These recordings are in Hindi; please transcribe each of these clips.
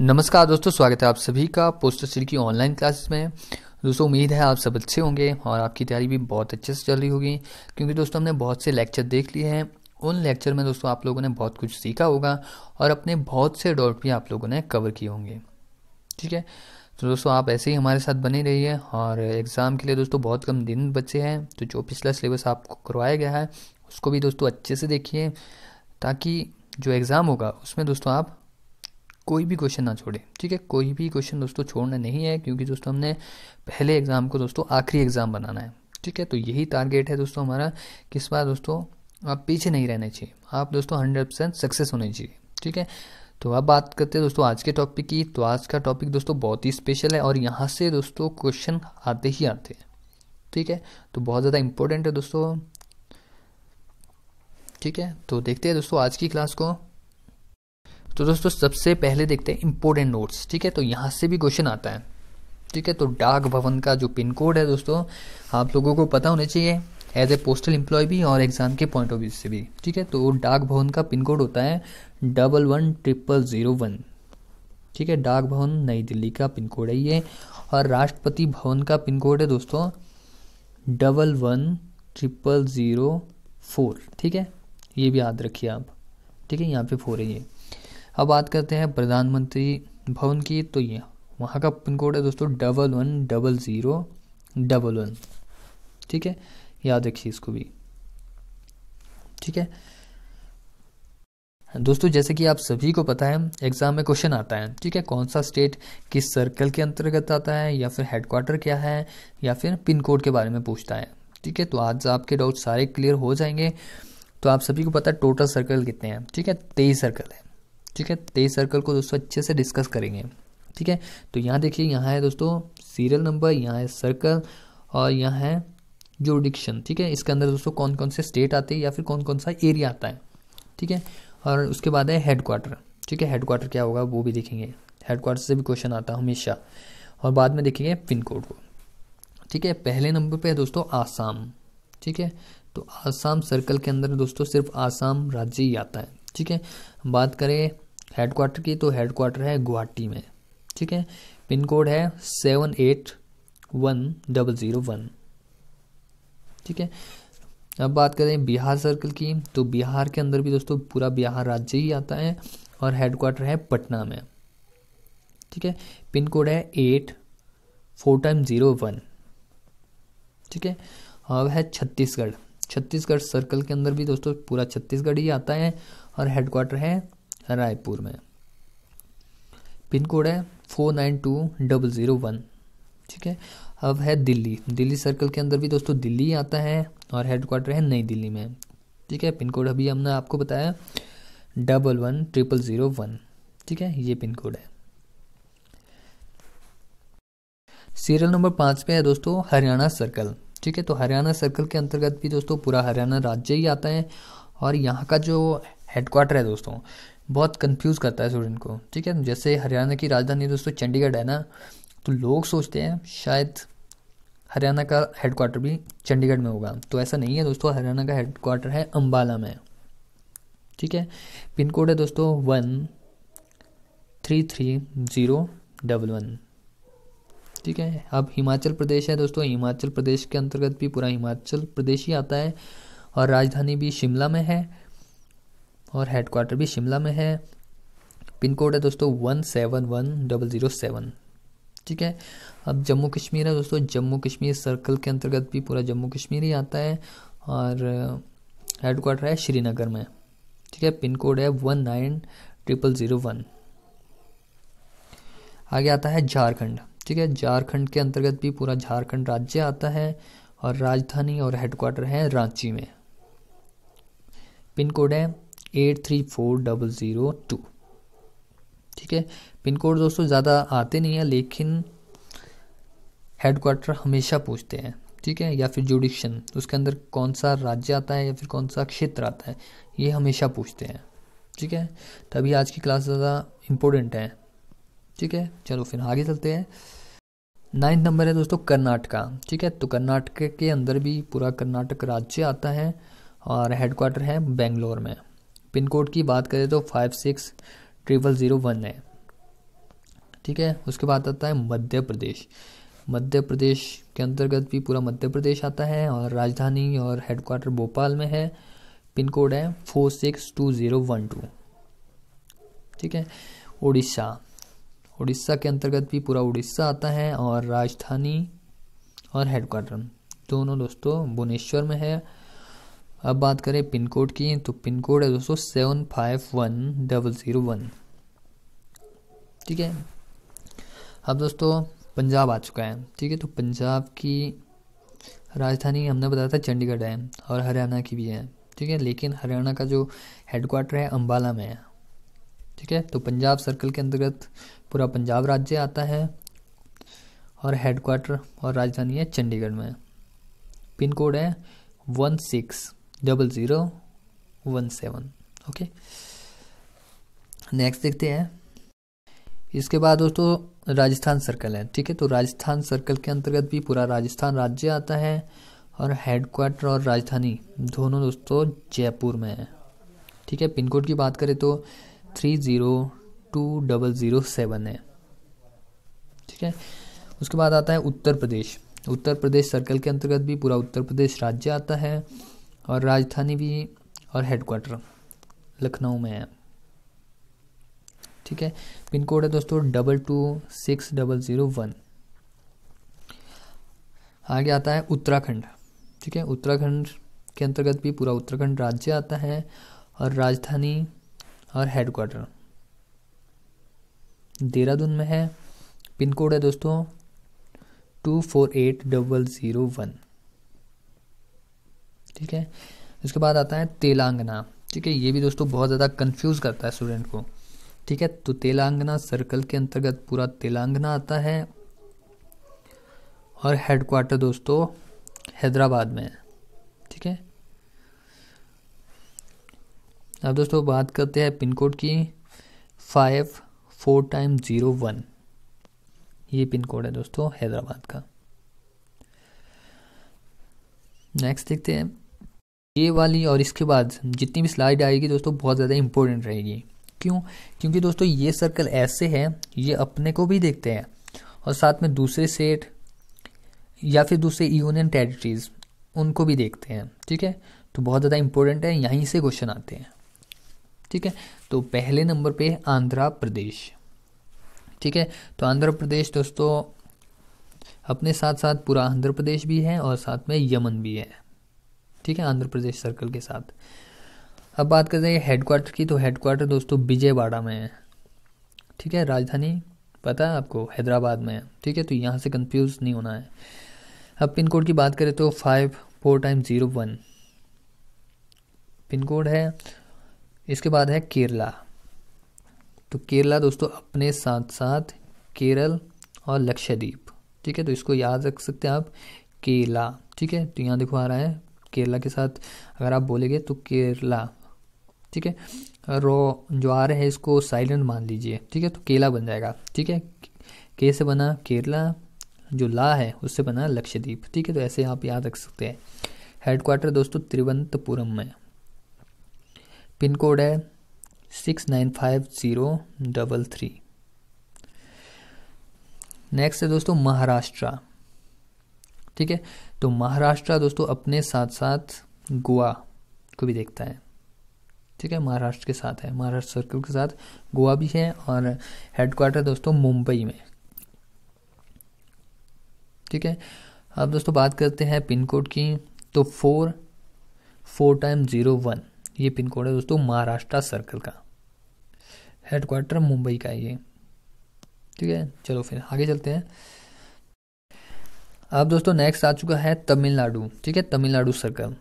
नमस्कार दोस्तों स्वागत है आप सभी का पोस्टर स्टील की ऑनलाइन क्लासेस में दोस्तों उम्मीद है आप सब अच्छे होंगे और आपकी तैयारी भी बहुत अच्छे से चल रही होगी क्योंकि दोस्तों हमने बहुत से लेक्चर देख लिए हैं उन लेक्चर में दोस्तों आप लोगों ने बहुत कुछ सीखा होगा और अपने बहुत से डॉट भी आप लोगों ने कवर किए होंगे ठीक है तो दोस्तों आप ऐसे ही हमारे साथ बने रहिए और एग्ज़ाम के लिए दोस्तों बहुत कम दिन बचे हैं तो जो पिछला सिलेबस आपको करवाया गया है उसको भी दोस्तों अच्छे से देखिए ताकि जो एग्ज़ाम होगा उसमें दोस्तों आप कोई भी क्वेश्चन ना छोड़े ठीक है कोई भी क्वेश्चन दोस्तों छोड़ना नहीं है क्योंकि दोस्तों हमने पहले एग्ज़ाम को दोस्तों आखिरी एग्ज़ाम बनाना है ठीक है तो यही टारगेट है दोस्तों हमारा किस बार दोस्तों आप पीछे नहीं रहने चाहिए आप दोस्तों हंड्रेड परसेंट सक्सेस होने चाहिए ठीक है तो अब बात करते हैं दोस्तों आज के टॉपिक की तो आज का टॉपिक दोस्तों बहुत ही स्पेशल है और यहाँ से दोस्तों क्वेश्चन आते ही आते हैं ठीक है तो बहुत ज़्यादा इम्पोर्टेंट है दोस्तों ठीक है तो देखते हैं दोस्तों आज की क्लास को तो दोस्तों सबसे पहले देखते हैं इम्पोर्टेंट नोट्स ठीक है तो यहाँ से भी क्वेश्चन आता है ठीक है तो डाक भवन का जो पिन कोड है दोस्तों आप लोगों को पता होना चाहिए एज ए पोस्टल इंप्लॉय भी और एग्ज़ाम के पॉइंट ऑफ व्यू से भी ठीक है तो डाक भवन का पिन कोड होता है double one triple zero one ठीक है डाक भवन नई दिल्ली का पिन कोड है ये और राष्ट्रपति भवन का पिन कोड है दोस्तों double one triple zero four ठीक है ये भी याद रखिए आप ठीक है यहाँ पे फोर है ये अब बात करते हैं प्रधानमंत्री भवन की तो ये वहाँ का पिन कोड है दोस्तों double one double zero double one ठीक है याद रखिए इसको भी ठीक है दोस्तों जैसे कि आप सभी को पता है एग्ज़ाम में क्वेश्चन आता है ठीक है कौन सा स्टेट किस सर्कल के अंतर्गत आता है या फिर हेडक्वार्टर क्या है या फिर पिन कोड के बारे में पूछता है ठीक है तो आज आपके डाउट सारे क्लियर हो जाएंगे तो आप सभी को पता है टोटल सर्कल कितने हैं ठीक है तेईस सर्कल है ठीक है तेईस सर्कल को दोस्तों अच्छे से डिस्कस करेंगे ठीक है तो यहाँ देखिए यहाँ है दोस्तों सीरियल नंबर यहाँ है सर्कल और यहाँ है जोडिक्शन ठीक है इसके अंदर दोस्तों कौन कौन से स्टेट आते हैं या फिर कौन कौन सा एरिया आता है ठीक है और उसके बाद है हेड क्वार्टर ठीक है हेड क्वार्टर क्या होगा वो भी देखेंगे हेड क्वार्टर से भी क्वेश्चन आता है हमेशा और बाद में देखेंगे पिन कोड को ठीक है पहले नंबर पे है दोस्तों आसाम ठीक है तो आसाम सर्कल के अंदर दोस्तों सिर्फ आसाम राज्य ही आता है ठीक है बात करें हेडक्वार्टर की तो हेडक्वार्टर है गुवाहाटी में ठीक है पिन कोड है seven eight one double zero one ठीक है अब बात करें बिहार सर्कल की तो बिहार के अंदर भी दोस्तों पूरा बिहार राज्य ही आता है और हेडक्वार्टर है पटना में ठीक है पिन कोड है eight four time zero one ठीक है अब है छत्तीसगढ़ छत्तीसगढ़ सर्कल के अंदर भी दोस्तों पूरा छत्तीसगढ़ ही आता है और हेडक्वार्टर है रायपुर में पिन कोड है four nine two double zero one ठीक है अब है दिल्ली दिल्ली सर्कल के अंदर भी दोस्तों दिल्ली आता है और हेडक्वार्टर है नई दिल्ली में ठीक है पिन कोड अभी हमने आपको बताया double one triple zero one ठीक है ये पिन कोड है सीरियल नंबर पाँच पे है दोस्तों हरियाणा सर्कल ठीक है तो हरियाणा सर्कल के अंतर्गत भी दोस्तों पूरा हरियाणा राज्य ही आता है और यहाँ का जो हेडक्वार्टर है दोस्तों बहुत कंफ्यूज करता है स्टूडेंट को ठीक है जैसे हरियाणा की राजधानी दोस्तों चंडीगढ़ है ना तो लोग सोचते हैं शायद हरियाणा का हेडक्वार्टर भी चंडीगढ़ में होगा तो ऐसा नहीं है दोस्तों हरियाणा का हेडक्वार्टर है अम्बाला में ठीक है पिन कोड है दोस्तों one three three zero double one ठीक है अब हिमाचल प्रदेश है दोस्तों हिमाचल प्रदेश के अंतर्गत भी पूरा हिमाचल प्रदेश ही आता है और राजधानी भी शिमला में है और हेडक्वार्टर भी शिमला में है पिन कोड है दोस्तों one seven one double zero seven ठीक है अब जम्मू कश्मीर है दोस्तों जम्मू कश्मीर सर्कल के अंतर्गत भी पूरा जम्मू कश्मीर ही आता है और हेडक्वार्टर है श्रीनगर में ठीक है पिन कोड है one nine triple zero one आगे आता है झारखंड ठीक है झारखंड के अंतर्गत भी पूरा झारखंड राज्य आता है और राजधानी और हेडक्वार्टर है रांची में पिन कोड है eight three four double zero two ठीक है पिन कोड दोस्तों ज़्यादा आते नहीं हैं लेकिन हेडक्वार्टर हमेशा पूछते हैं ठीक है या फिर जुडिक्शन उसके अंदर कौन सा राज्य आता है या फिर कौन सा क्षेत्र आता है ये हमेशा पूछते हैं ठीक है तभी आज की क्लास ज़्यादा इम्पोर्टेंट है ठीक है चलो फिर आगे चलते हैं नाइन्थ नंबर है दोस्तों कर्नाटका ठीक है तो कर्नाटक के अंदर भी पूरा कर्नाटक राज्य आता है और हेडक्वार्टर है बेंगलोर में पिन कोड की बात करें तो five six triple zero one है ठीक है उसके बाद आता है मध्य प्रदेश मध्य प्रदेश के अंतर्गत भी पूरा मध्य प्रदेश आता है और राजधानी और हेडक्वार्टर भोपाल में है पिन कोड है four six two zero one two ठीक है उड़ीसा उड़ीसा के अंतर्गत भी पूरा उड़ीसा आता है और राजधानी और हेडक्वार्टर दोनों दोस्तों भुवनेश्वर में है अब बात करें पिन कोड की तो पिन कोड है दोस्तों seven five one double zero one ठीक है अब दोस्तों पंजाब आ चुका है ठीक है तो पंजाब की राजधानी हमने बताया था चंडीगढ़ है और हरियाणा की भी है ठीक है लेकिन हरियाणा का जो हेडक्वार्टर है अम्बाला में है ठीक है तो पंजाब सर्कल के अंतर्गत पूरा पंजाब राज्य आता है और हेडक्वार्टर और राजधानी है चंडीगढ़ में पिन कोड है one six double zero one seven okay next देखते हैं इसके बाद दोस्तों राजस्थान सर्कल है ठीक है तो राजस्थान सर्कल के अंतर्गत भी पूरा राजस्थान राज्य आता है और हेडक्वार्टर और राजधानी दोनों दोस्तों जयपुर में है ठीक है पिन कोड की बात करें तो three zero two double zero seven है ठीक है उसके बाद आता है उत्तर प्रदेश उत्तर प्रदेश सर्कल के अंतर्गत भी पूरा उत्तर प्रदेश राज्य आता है और राजधानी भी और हेडक्वार्टर लखनऊ में है ठीक है पिन कोड है दोस्तों double two six double zero one आगे आता है उत्तराखंड ठीक है उत्तराखंड के अंतर्गत भी पूरा उत्तराखंड राज्य आता है और राजधानी और हेडक्वार्टर देहरादून में है पिन कोड है दोस्तों two four eight double zero one ठीक है उसके बाद आता है तेलंगाना ठीक है ये भी दोस्तों बहुत ज़्यादा कन्फ्यूज़ करता है स्टूडेंट को ठीक है तो तेलंगाना सर्कल के अंतर्गत पूरा तेलंगाना आता है और हेडक्वार्टर दोस्तों हैदराबाद में है ठीक है अब दोस्तों बात करते हैं पिन कोड की five four time zero one ये पिन कोड है दोस्तों हैदराबाद का नेक्स्ट देखते हैं ये वाली और इसके बाद जितनी भी स्लाइड आएगी दोस्तों बहुत ज़्यादा इंपॉर्टेंट रहेगी क्यों क्योंकि दोस्तों ये सर्कल ऐसे है ये अपने को भी देखते हैं और साथ में दूसरे सेट या फिर दूसरे यूनियन टेरिटरीज उनको भी देखते हैं ठीक है तो बहुत ज़्यादा इंपॉर्टेंट है यहीं से क्वेश्चन आते हैं ठीक है तो पहले नंबर पे आंध्र प्रदेश ठीक है तो आंध्र प्रदेश दोस्तों अपने साथ साथ पूरा आंध्र प्रदेश भी है और साथ में यमन भी है ठीक है आंध्र प्रदेश सर्कल के साथ अब बात कर जाए हेडक्वार्टर की तो हेडक्वार्टर दोस्तों विजयवाड़ा में है ठीक है राजधानी पता है आपको हैदराबाद में है ठीक है तो यहाँ से कंफ्यूज नहीं होना है अब पिन कोड की बात करें तो five four time zero one pin code है इसके बाद है केरला तो केरला दोस्तों अपने साथ साथ केरल और लक्षद्वीप ठीक है तो इसको याद रख सकते हैं आप केला ठीक है तो यहाँ देखो आ रहा है केरला के साथ अगर आप बोलेंगे तो केरला ठीक है रो जो आ रहे हैं इसको साइलेंट मान लीजिए ठीक है तो केला बन जाएगा ठीक है के से बना केरला जो ला है उससे बना लक्षद्वीप ठीक है तो ऐसे आप याद रख सकते हैं हेडक्वार्टर दोस्तों तिरुवनंतपुरम में पिन कोड है six nine five zero double three next है दोस्तों महाराष्ट्र ठीक है तो महाराष्ट्र दोस्तों अपने साथ साथ गोवा को भी देखता है ठीक है महाराष्ट्र के साथ है महाराष्ट्र सर्कल के साथ गोवा भी है और हेडक्वार्टर दोस्तों मुंबई में ठीक है अब दोस्तों बात करते हैं पिन कोड की तो four four time zero one ये पिन कोड है दोस्तों महाराष्ट्र सर्कल का हेडक्वार्टर मुंबई का ये ठीक है चलो फिर आगे चलते हैं अब दोस्तों नेक्स्ट आ चुका है तमिलनाडु ठीक है तमिलनाडु सर्कल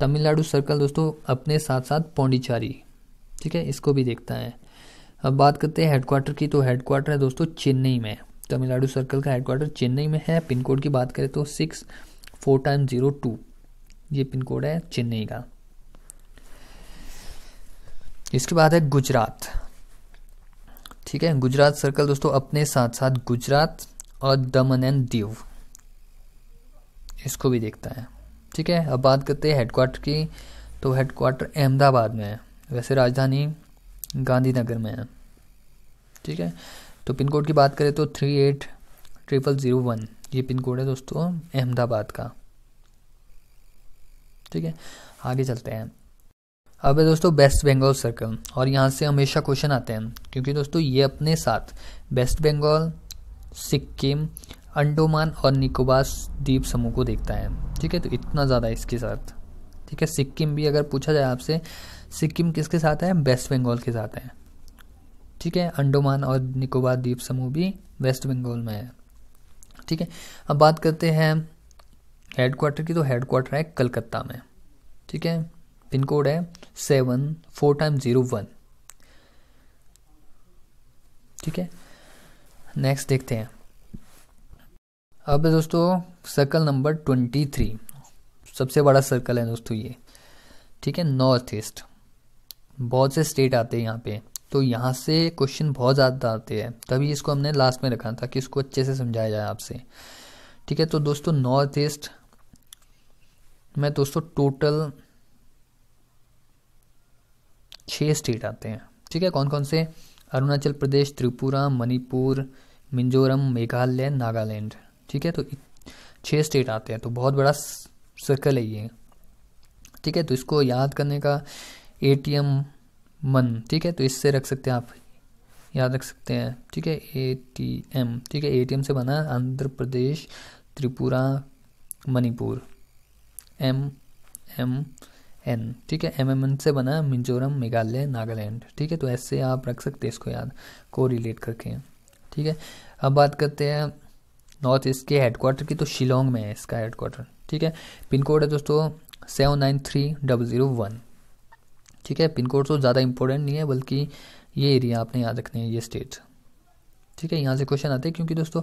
तमिलनाडु सर्कल दोस्तों अपने साथ साथ पौंडीचारी ठीक है इसको भी देखता है अब बात करते हैं हेडक्वार्टर की तो हेडक्वार्टर है दोस्तों चेन्नई में तमिलनाडु सर्कल का हेडक्वार्टर चेन्नई में है पिन कोड की बात करें तो six four time zero two ये पिन कोड है चेन्नई का इसके बाद है गुजरात ठीक है गुजरात सर्कल दोस्तों अपने साथ साथ गुजरात और दमन एंड दीव इसको भी देखता है ठीक है अब बात करते हैं हेडकोार्टर की तो हेडकोार्टर अहमदाबाद में है वैसे राजधानी गांधीनगर में है ठीक है तो पिन कोड की बात करें तो three eight triple zero one ये पिन कोड है दोस्तों अहमदाबाद का ठीक है आगे चलते हैं अब है दोस्तों वेस्ट बंगाल सर्कल और यहाँ से हमेशा क्वेश्चन आते हैं क्योंकि दोस्तों ये अपने साथ वेस्ट बंगाल सिक्किम अंडोमान और निकोबार द्वीप समूह को देखता है ठीक है तो इतना ज़्यादा इसके साथ ठीक है सिक्किम भी अगर पूछा जाए आपसे सिक्किम किसके साथ है वेस्ट बंगाल के साथ है ठीक है अंडोमान और निकोबार द्वीप समूह भी वेस्ट बंगाल में है ठीक है अब बात करते हैं हेडक्वार्टर की तो हेडक्वार्टर है कलकत्ता में ठीक है पिन कोड है seven four time zero one ठीक है नेक्स्ट देखते हैं अब दोस्तों सर्कल नंबर ट्वेंटी थ्री सबसे बड़ा सर्कल है दोस्तों ये ठीक है नॉर्थ ईस्ट बहुत से स्टेट आते हैं यहाँ पे तो यहाँ से क्वेश्चन बहुत ज़्यादा आते हैं तभी इसको हमने लास्ट में रखा था कि इसको अच्छे से समझाया जाए आपसे ठीक है तो दोस्तों नॉर्थ ईस्ट में दोस्तों टोटल छः स्टेट आते हैं ठीक है कौन कौन से अरुणाचल प्रदेश त्रिपुरा मणिपुर मिजोरम मेघालय नागालैंड ठीक है तो छः स्टेट आते हैं तो बहुत बड़ा सर्कल है ये ठीक है तो इसको याद करने का ए टी एम मन ठीक है तो इससे रख सकते हैं आप याद रख सकते हैं ठीक है ए टी एम ठीक है ए टी एम से बना Andhra Pradesh Tripura Manipur M M N ठीक है एम एम एन से बना मिजोरम मेघालय नागालैंड ठीक है तो ऐसे आप रख सकते हैं इसको याद को रिलेट करके ठीक है अब बात करते हैं नॉर्थ ईस्ट के हेडक्वार्टर की तो शिलोंग में है इसका हेडक्वार्टर ठीक है पिन कोड है दोस्तों seven nine three double zero one ठीक है पिन कोड तो ज़्यादा इंपॉर्टेंट नहीं है बल्कि ये एरिया आपने याद रखने है ये स्टेट ठीक है यहाँ से क्वेश्चन आते हैं क्योंकि दोस्तों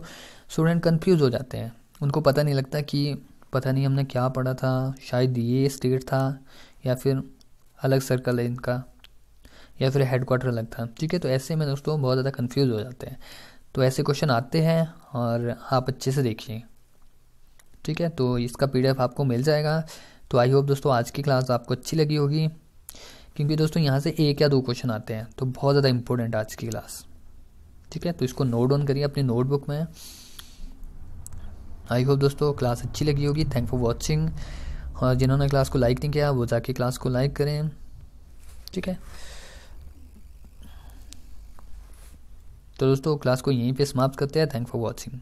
स्टूडेंट कन्फ्यूज़ हो जाते हैं उनको पता नहीं लगता कि पता नहीं हमने क्या पढ़ा था शायद ये स्टेट था या फिर अलग सर्कल है इनका या फिर हेडक्वार्टर अलग था ठीक है तो ऐसे में दोस्तों बहुत ज़्यादा कन्फ्यूज़ हो जाते हैं तो ऐसे क्वेश्चन आते हैं और आप अच्छे से देखिए ठीक है तो इसका पी आपको मिल जाएगा तो आई होप दोस्तों आज की क्लास आपको अच्छी लगी होगी क्योंकि दोस्तों यहाँ से एक या दो क्वेश्चन आते हैं तो बहुत ज़्यादा इम्पोर्टेंट आज की क्लास ठीक है तो इसको नोट ऑन करिए अपनी नोटबुक में आई होप दोस्तों क्लास अच्छी लगी होगी थैंक फॉर वॉचिंग और जिन्होंने क्लास को लाइक नहीं किया वो जाके क्लास को लाइक करें ठीक है तो दोस्तों क्लास को यहीं पे समाप्त करते हैं थैंक फॉर वॉचिंग